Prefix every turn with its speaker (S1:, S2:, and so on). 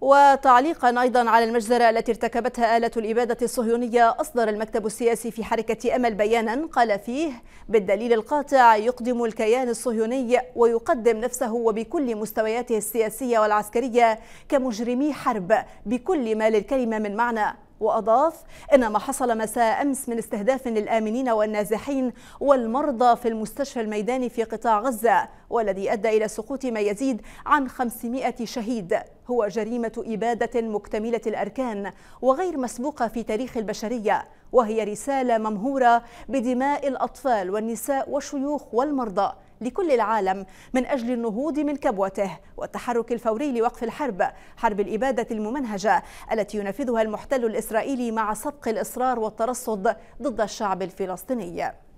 S1: وتعليقا أيضا على المجزرة التي ارتكبتها آلة الإبادة الصهيونية أصدر المكتب السياسي في حركة أمل بيانا قال فيه بالدليل القاطع يقدم الكيان الصهيوني ويقدم نفسه وبكل مستوياته السياسية والعسكرية كمجرمي حرب بكل ما للكلمة من معنى وأضاف أن ما حصل مساء أمس من استهداف للآمنين والنازحين والمرضى في المستشفى الميداني في قطاع غزة والذي أدى إلى سقوط ما يزيد عن 500 شهيد هو جريمة إبادة مكتملة الأركان وغير مسبوقة في تاريخ البشرية وهي رسالة ممهورة بدماء الأطفال والنساء والشيوخ والمرضى لكل العالم من أجل النهوض من كبوته والتحرك الفوري لوقف الحرب حرب الإبادة الممنهجة التي ينفذها المحتل الإسرائيلي مع صدق الإصرار والترصد ضد الشعب الفلسطيني